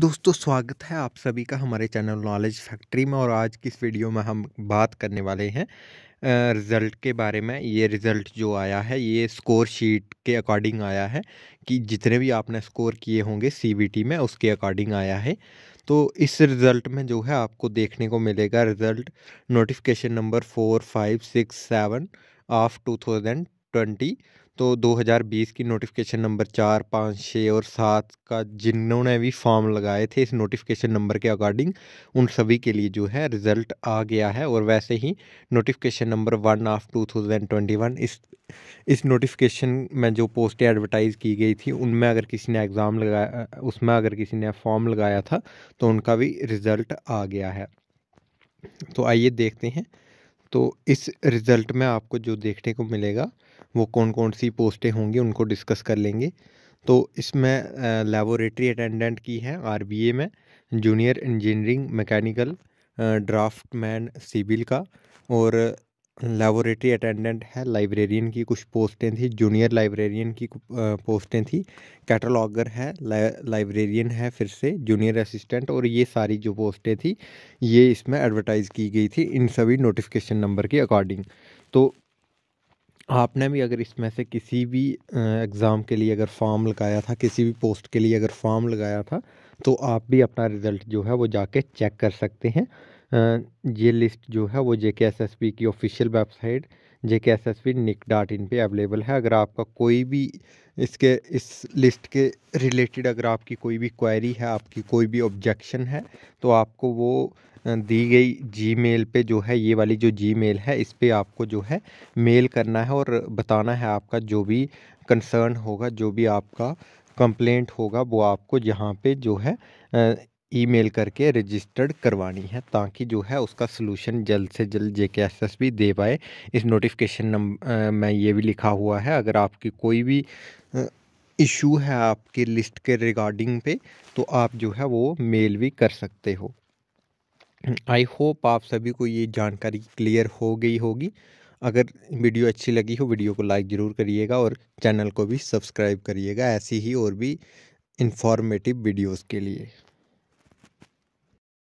दोस्तों स्वागत है आप सभी का हमारे चैनल नॉलेज फैक्ट्री में और आज की इस वीडियो में हम बात करने वाले हैं रिज़ल्ट के बारे में ये रिज़ल्ट जो आया है ये स्कोर शीट के अकॉर्डिंग आया है कि जितने भी आपने स्कोर किए होंगे सीबीटी में उसके अकॉर्डिंग आया है तो इस रिज़ल्ट में जो है आपको देखने को मिलेगा result notification number four five six seven of two thousand twenty तो 2020 की नोटिफिकेशन नंबर चार पाँच छः और सात का जिन्होंने भी फॉर्म लगाए थे इस नोटिफिकेशन नंबर के अकॉर्डिंग उन सभी के लिए जो है रिज़ल्ट आ गया है और वैसे ही notification number one of two thousand twenty one इस इस नोटिफिकेशन में जो पोस्टें एडवर्टाइज़ की गई थी उनमें अगर किसी ने एग्ज़ाम लगाया उसमें अगर किसी ने फॉर्म लगाया था तो उनका भी रिज़ल्ट आ गया है तो आइए देखते हैं तो इस रिज़ल्ट में आपको जो देखने को मिलेगा वो कौन कौन सी पोस्टें होंगी उनको डिस्कस कर लेंगे तो इसमें लेबोरेटरी अटेंडेंट की है आरबीए में junior engineering mechanical man civil का और लेबोरेटरी अटेंडेंट है लाइब्रेरियन की कुछ पोस्टें थी जूनियर लाइब्रेरियन की पोस्टें थी कैटलॉगर है लाइब्रेरियन है फिर से जूनियर असिस्टेंट और ये सारी जो पोस्टें थी ये इसमें एडवर्टाइज़ की गई थी इन सभी नोटिफिकेशन नंबर के अकॉर्डिंग तो आपने भी अगर इसमें से किसी भी एग्ज़ाम के लिए अगर फॉर्म लगाया था किसी भी पोस्ट के लिए अगर फॉर्म लगाया था तो आप भी अपना रिज़ल्ट जो है वो जाके चेक कर सकते हैं ये लिस्ट जो है वो J K S S P की official website J K S S P nic dot in पर अवेलेबल है अगर आपका कोई भी इसके इस लिस्ट के रिलेटेड अगर आपकी कोई भी क्वेरी है आपकी कोई भी ऑब्जेक्शन है तो आपको वो दी गई जी मेल पर जो है ये वाली जो जी मेल है इस पर आपको जो है मेल करना है और बताना है आपका जो भी कंसर्न होगा जो भी आपका कंप्लेंट होगा वो आपको यहाँ पे जो है ईमेल करके रजिस्टर्ड करवानी है ताकि जो है उसका सलूशन जल्द से जल्द जे के एस एस भी दे पाए इस नोटिफिकेशन नंबर में ये भी लिखा हुआ है अगर आपकी कोई भी इशू है आपकी लिस्ट के रिगार्डिंग पे तो आप जो है वो मेल भी कर सकते हो आई होप आप सभी को ये जानकारी क्लियर हो गई होगी अगर वीडियो अच्छी लगी हो वीडियो को लाइक ज़रूर करिएगा और चैनल को भी सब्सक्राइब करिएगा ऐसी ही और भी इंफॉर्मेटिव वीडियोज़ के लिए